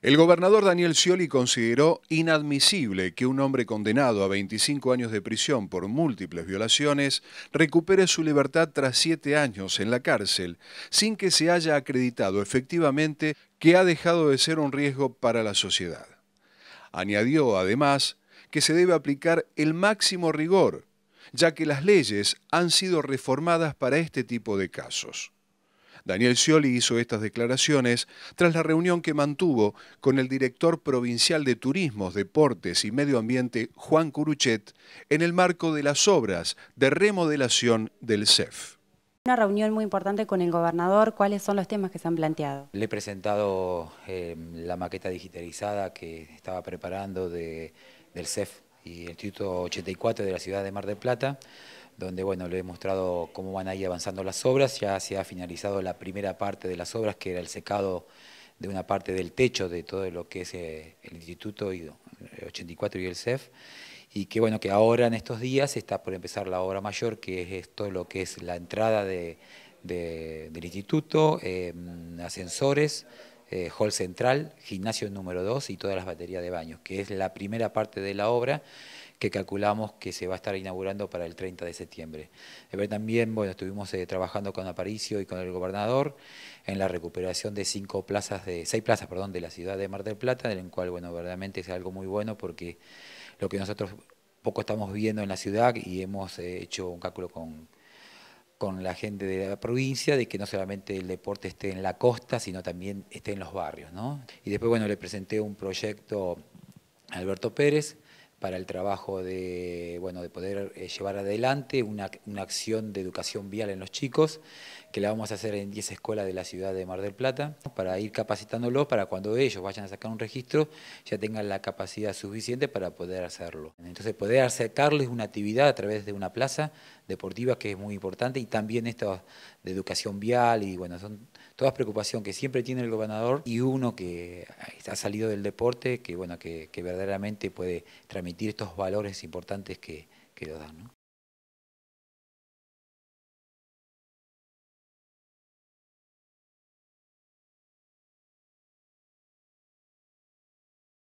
El gobernador Daniel Scioli consideró inadmisible que un hombre condenado a 25 años de prisión por múltiples violaciones recupere su libertad tras siete años en la cárcel, sin que se haya acreditado efectivamente que ha dejado de ser un riesgo para la sociedad. Añadió, además, que se debe aplicar el máximo rigor, ya que las leyes han sido reformadas para este tipo de casos. Daniel Scioli hizo estas declaraciones tras la reunión que mantuvo con el director provincial de Turismos, Deportes y Medio Ambiente, Juan Curuchet, en el marco de las obras de remodelación del CEF una reunión muy importante con el gobernador, ¿cuáles son los temas que se han planteado? Le he presentado em, la maqueta digitalizada que estaba preparando del CEF y el Instituto 84 de la ciudad de Mar del Plata donde bueno, le he mostrado cómo van a avanzando las obras, ya se ha finalizado la primera parte de las obras, que era el secado de una parte del techo de todo lo que es eh, el Instituto 84 eh, y el CEF, y que bueno, que ahora en estos días está por empezar la obra mayor, que es todo lo que es la entrada del instituto, em, ascensores, eh, hall central, gimnasio número 2 y todas las baterías de baños, que es la primera parte de la obra que calculamos que se va a estar inaugurando para el 30 de septiembre. también bueno, estuvimos eh, trabajando con Aparicio y con el gobernador en la recuperación de cinco plazas, de seis plazas perdón, de la ciudad de Mar del Plata, en el cual bueno, verdaderamente es algo muy bueno porque lo que nosotros poco estamos viendo en la ciudad y hemos eh, hecho un cálculo con, con la gente de la provincia de que no solamente el deporte esté en la costa, sino también esté en los barrios. Y después, bueno, le presenté un proyecto a Alberto Pérez, para el trabajo de, bueno, de poder eh, llevar adelante una, acción de educación vial en los chicos, que la vamos a hacer en 10 escuelas de la ciudad de Mar del Plata, para ir capacitándolos para cuando ellos vayan a sacar un registro ya tengan la capacidad suficiente para poder hacerlo. Entonces poder acercarles una actividad a través de una plaza deportiva que es muy importante y también esto de educación vial y bueno, son todas preocupaciones que siempre tiene el gobernador y uno que ha salido del deporte que bueno, que, verdaderamente puede tramitar estos valores importantes que, lo dan.